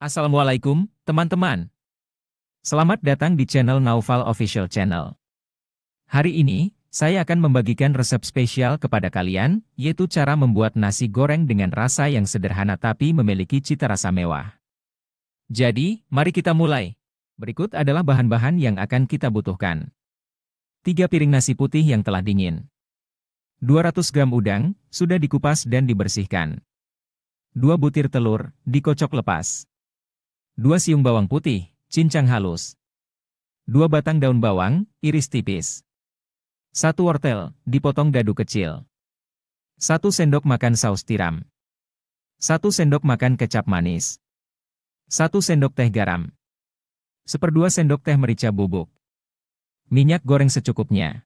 Assalamualaikum, teman-teman. Selamat datang di channel Naufal Official Channel. Hari ini, saya akan membagikan resep spesial kepada kalian, yaitu cara membuat nasi goreng dengan rasa yang sederhana tapi memiliki cita rasa mewah. Jadi, mari kita mulai. Berikut adalah bahan-bahan yang akan kita butuhkan. 3 piring nasi putih yang telah dingin. 200 gram udang, sudah dikupas dan dibersihkan. 2 butir telur, dikocok lepas. 2 siung bawang putih, cincang halus. 2 batang daun bawang, iris tipis. 1 wortel, dipotong dadu kecil. 1 sendok makan saus tiram. 1 sendok makan kecap manis. 1 sendok teh garam. 1 sendok teh merica bubuk. Minyak goreng secukupnya.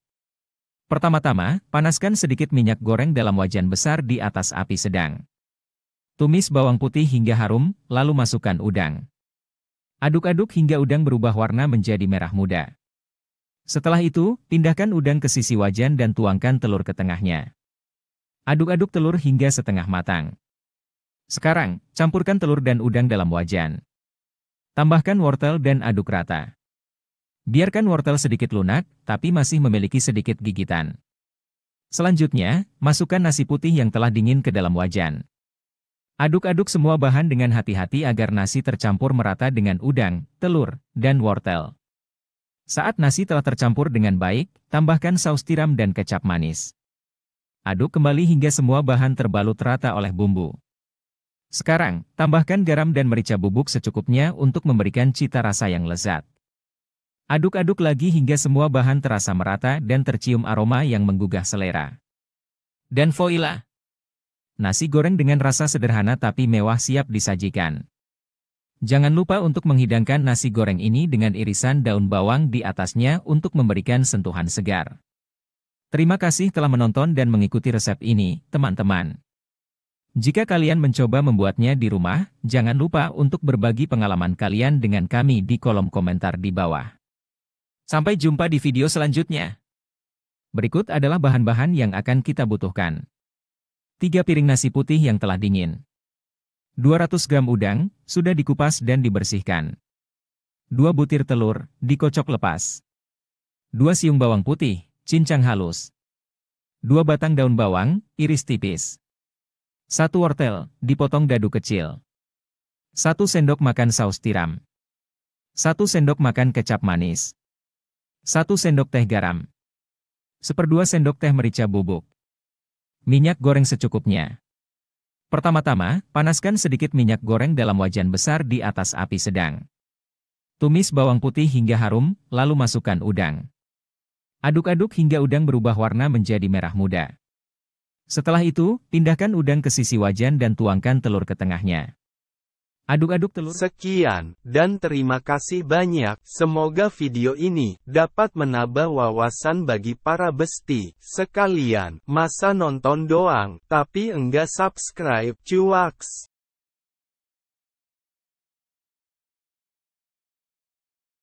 Pertama-tama, panaskan sedikit minyak goreng dalam wajan besar di atas api sedang. Tumis bawang putih hingga harum, lalu masukkan udang. Aduk-aduk hingga udang berubah warna menjadi merah muda. Setelah itu, pindahkan udang ke sisi wajan dan tuangkan telur ke tengahnya. Aduk-aduk telur hingga setengah matang. Sekarang, campurkan telur dan udang dalam wajan. Tambahkan wortel dan aduk rata. Biarkan wortel sedikit lunak, tapi masih memiliki sedikit gigitan. Selanjutnya, masukkan nasi putih yang telah dingin ke dalam wajan. Aduk-aduk semua bahan dengan hati-hati agar nasi tercampur merata dengan udang, telur, dan wortel. Saat nasi telah tercampur dengan baik, tambahkan saus tiram dan kecap manis. Aduk kembali hingga semua bahan terbalut rata oleh bumbu. Sekarang, tambahkan garam dan merica bubuk secukupnya untuk memberikan cita rasa yang lezat. Aduk-aduk lagi hingga semua bahan terasa merata dan tercium aroma yang menggugah selera. Dan voila, Nasi goreng dengan rasa sederhana tapi mewah siap disajikan. Jangan lupa untuk menghidangkan nasi goreng ini dengan irisan daun bawang di atasnya untuk memberikan sentuhan segar. Terima kasih telah menonton dan mengikuti resep ini, teman-teman. Jika kalian mencoba membuatnya di rumah, jangan lupa untuk berbagi pengalaman kalian dengan kami di kolom komentar di bawah. Sampai jumpa di video selanjutnya. Berikut adalah bahan-bahan yang akan kita butuhkan. 3 piring nasi putih yang telah dingin. 200 gram udang, sudah dikupas dan dibersihkan. 2 butir telur, dikocok lepas. 2 siung bawang putih, cincang halus. 2 batang daun bawang, iris tipis. 1 wortel, dipotong dadu kecil. 1 sendok makan saus tiram. 1 sendok makan kecap manis. 1 sendok teh garam. 1 2 sendok teh merica bubuk. Minyak goreng secukupnya. Pertama-tama, panaskan sedikit minyak goreng dalam wajan besar di atas api sedang. Tumis bawang putih hingga harum, lalu masukkan udang. Aduk-aduk hingga udang berubah warna menjadi merah muda. Setelah itu, pindahkan udang ke sisi wajan dan tuangkan telur ke tengahnya. Aduk-aduk telur. Sekian, dan terima kasih banyak. Semoga video ini dapat menambah wawasan bagi para besti sekalian. Masa nonton doang, tapi enggak subscribe. Cuaks.